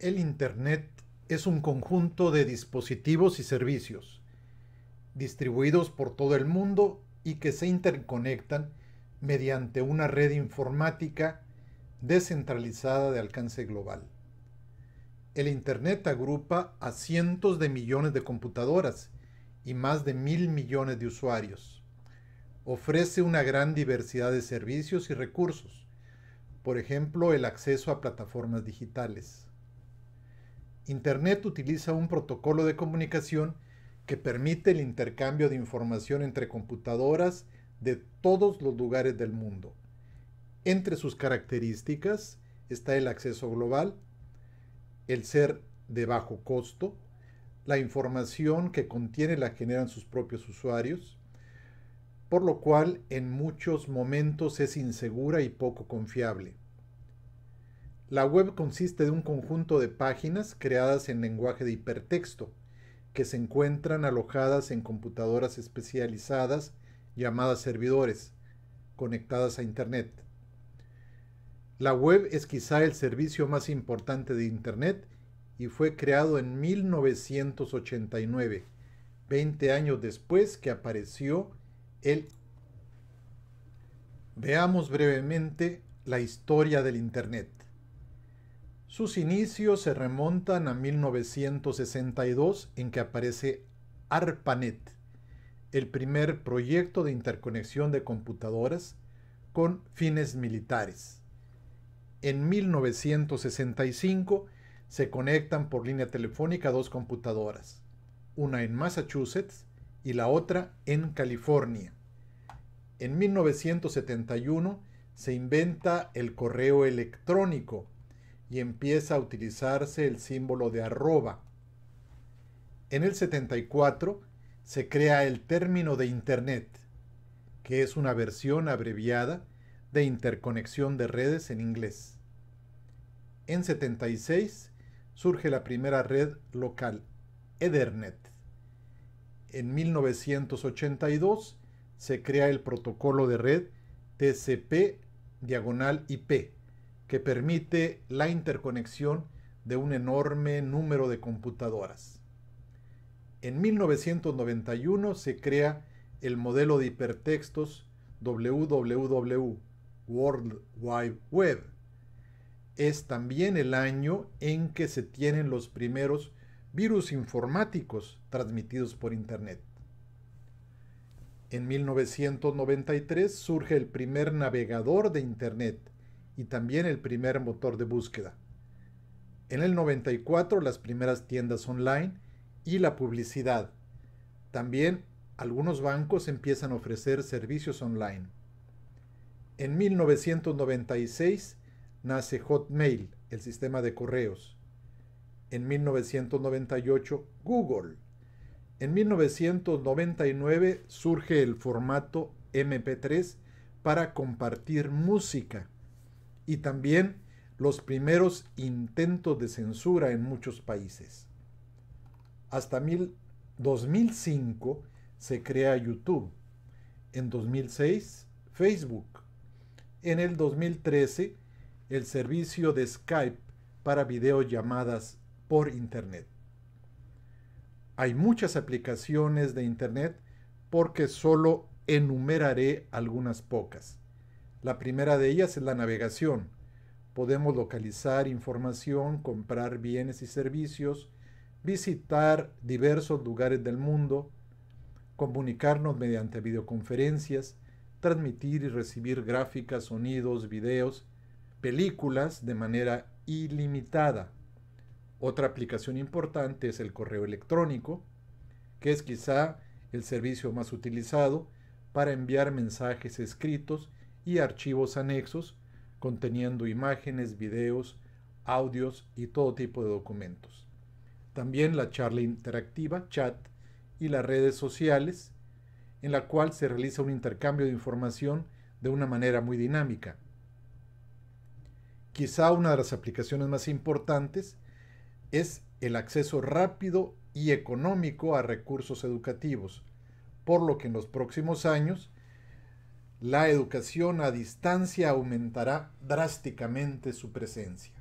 El Internet es un conjunto de dispositivos y servicios distribuidos por todo el mundo y que se interconectan mediante una red informática descentralizada de alcance global. El Internet agrupa a cientos de millones de computadoras y más de mil millones de usuarios. Ofrece una gran diversidad de servicios y recursos, por ejemplo el acceso a plataformas digitales. Internet utiliza un protocolo de comunicación que permite el intercambio de información entre computadoras de todos los lugares del mundo. Entre sus características está el acceso global, el ser de bajo costo, la información que contiene la generan sus propios usuarios, por lo cual en muchos momentos es insegura y poco confiable. La web consiste de un conjunto de páginas creadas en lenguaje de hipertexto, que se encuentran alojadas en computadoras especializadas llamadas servidores, conectadas a Internet. La web es quizá el servicio más importante de Internet y fue creado en 1989, 20 años después que apareció el... Veamos brevemente la historia del Internet. Sus inicios se remontan a 1962 en que aparece ARPANET, el primer proyecto de interconexión de computadoras con fines militares. En 1965 se conectan por línea telefónica dos computadoras, una en Massachusetts y la otra en California. En 1971 se inventa el correo electrónico y empieza a utilizarse el símbolo de arroba. En el 74 se crea el término de Internet, que es una versión abreviada de interconexión de redes en inglés. En 76 surge la primera red local, Ethernet. En 1982 se crea el protocolo de red TCP diagonal IP que permite la interconexión de un enorme número de computadoras. En 1991 se crea el modelo de hipertextos WWW, World Wide Web. Es también el año en que se tienen los primeros virus informáticos transmitidos por Internet. En 1993 surge el primer navegador de Internet, y también el primer motor de búsqueda. En el 94 las primeras tiendas online y la publicidad. También algunos bancos empiezan a ofrecer servicios online. En 1996 nace Hotmail, el sistema de correos. En 1998 Google. En 1999 surge el formato MP3 para compartir música y también los primeros intentos de censura en muchos países. Hasta 2005 se crea YouTube, en 2006 Facebook, en el 2013 el servicio de Skype para videollamadas por Internet. Hay muchas aplicaciones de Internet porque solo enumeraré algunas pocas. La primera de ellas es la navegación. Podemos localizar información, comprar bienes y servicios, visitar diversos lugares del mundo, comunicarnos mediante videoconferencias, transmitir y recibir gráficas, sonidos, videos, películas de manera ilimitada. Otra aplicación importante es el correo electrónico, que es quizá el servicio más utilizado para enviar mensajes escritos y archivos anexos conteniendo imágenes, videos, audios y todo tipo de documentos. También la charla interactiva, chat, y las redes sociales, en la cual se realiza un intercambio de información de una manera muy dinámica. Quizá una de las aplicaciones más importantes es el acceso rápido y económico a recursos educativos, por lo que en los próximos años la educación a distancia aumentará drásticamente su presencia.